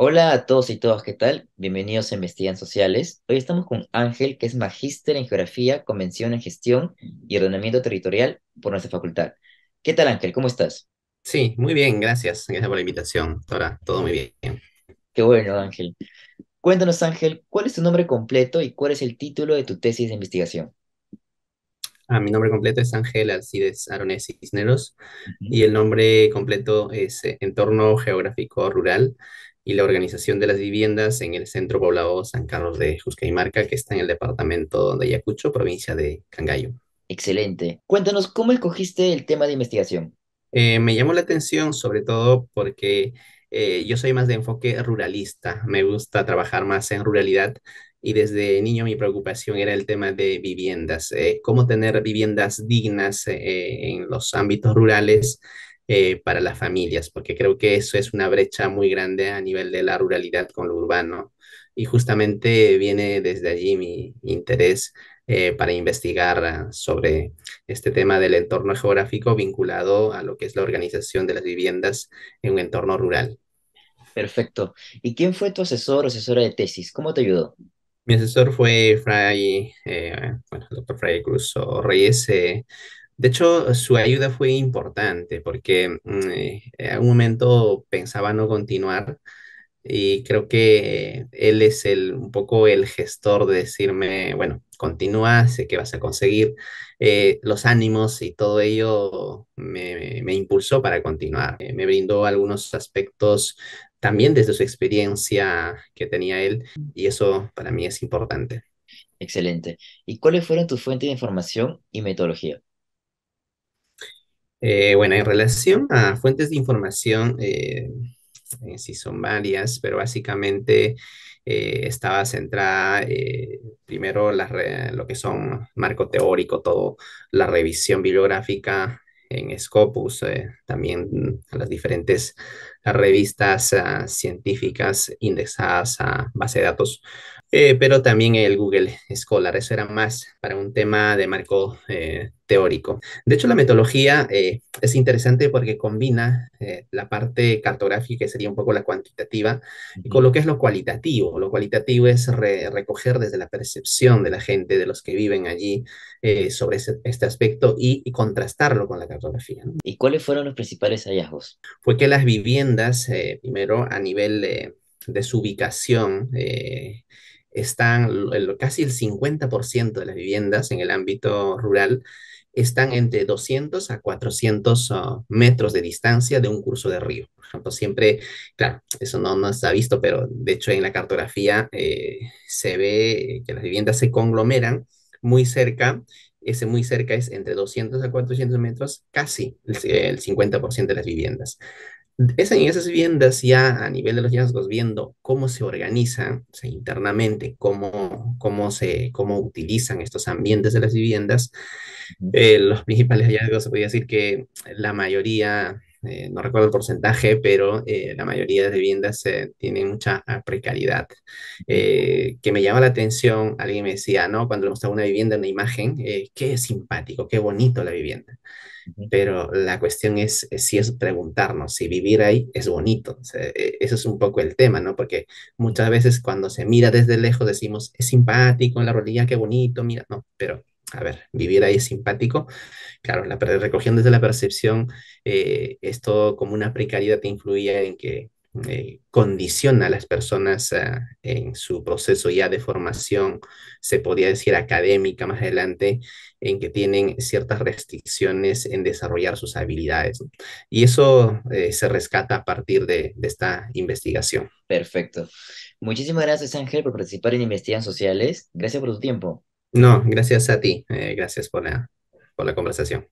Hola a todos y todas, ¿qué tal? Bienvenidos a Investigan Sociales. Hoy estamos con Ángel, que es magíster en Geografía, Convención en Gestión y Ordenamiento Territorial por nuestra facultad. ¿Qué tal, Ángel? ¿Cómo estás? Sí, muy bien, gracias. Gracias por la invitación, Ahora Todo muy bien. Qué bueno, Ángel. Cuéntanos, Ángel, ¿cuál es tu nombre completo y cuál es el título de tu tesis de investigación? Ah, mi nombre completo es Ángel Alcides Arones Cisneros y el nombre completo es eh, Entorno Geográfico Rural y la organización de las viviendas en el centro poblado San Carlos de Juscaimarca, que está en el departamento de Ayacucho, provincia de Cangallo. Excelente. Cuéntanos, ¿cómo escogiste el tema de investigación? Eh, me llamó la atención sobre todo porque eh, yo soy más de enfoque ruralista, me gusta trabajar más en ruralidad y desde niño mi preocupación era el tema de viviendas, eh, cómo tener viviendas dignas en los ámbitos rurales eh, para las familias, porque creo que eso es una brecha muy grande a nivel de la ruralidad con lo urbano. Y justamente viene desde allí mi interés eh, para investigar ah, sobre este tema del entorno geográfico vinculado a lo que es la organización de las viviendas en un entorno rural. Perfecto. ¿Y quién fue tu asesor o asesora de tesis? ¿Cómo te ayudó? Mi asesor fue Fray, eh, bueno, el doctor Fray Cruz Reyes. De hecho, su ayuda fue importante porque mm, eh, en un momento pensaba no continuar y creo que él es el, un poco el gestor de decirme, bueno, continúa, sé que vas a conseguir eh, los ánimos y todo ello me, impulsó para continuar. Eh, me brindó algunos aspectos también desde su experiencia que tenía él y eso para mí es importante. Excelente. ¿Y cuáles fueron tus fuentes de información y metodología? Eh, bueno, en relación a fuentes de información, eh, eh, sí son varias, pero básicamente estaba centrada primero lo que son marco teórico, todo la revisión bibliográfica en Scopus, también a las diferentes revistas ah, científicas indexadas a base de datos eh, pero también el Google Scholar, eso era más para un tema de marco eh, teórico. De hecho, la metodología eh, es interesante porque combina la parte cartográfica, que sería un poco la cuantitativa, con lo que es lo cualitativo. Lo cualitativo es recoger desde la percepción de la gente, de los que viven allí, sobre este aspecto y, contrastarlo con la cartografía. ¿Y cuáles fueron los principales hallazgos? Fue que las viviendas, primero a nivel de su ubicación, eh, están casi el 50% de las viviendas en el ámbito rural están entre 200 a 400 ah, metros de distancia de un curso de río. Por ejemplo, siempre, claro, eso no, nos está visto, pero de hecho en la cartografía eh, se ve que las viviendas se conglomeran muy cerca. Ese muy cerca es entre 200 a 400 metros, casi el 50% de las viviendas en esas viviendas ya a nivel de los hallazgos, viendo cómo se organizan internamente, cómo, cómo, se, cómo utilizan estos ambientes de las viviendas, eh, los principales hallazgos, se podría decir que la mayoría eh, no recuerdo el porcentaje, pero eh, la mayoría de viviendas eh, tienen mucha ah, precariedad. que me llama la atención, alguien me decía, ¿no? Cuando le mostraba una vivienda, en la imagen, qué simpático, qué bonito la vivienda. Pero la cuestión es si es preguntarnos si vivir ahí es bonito. E, eso es un poco el tema, ¿no? Porque muchas veces cuando se mira desde lejos decimos, es simpático en la rodilla, qué bonito, mira, no, pero a ver, vivir ahí es simpático. Claro, la, recogiendo desde la percepción, eh, esto como una precariedad influye en que eh, condiciona a las personas ah, en su proceso ya de formación, se podría decir académica más adelante, en que tienen ciertas restricciones en desarrollar sus habilidades. Y eso eh, se rescata a partir de, esta investigación. Perfecto. Muchísimas gracias, Ángel, por participar en Investigación Sociales. Gracias por tu tiempo. No, gracias a ti. Eh, gracias por la, por la conversación.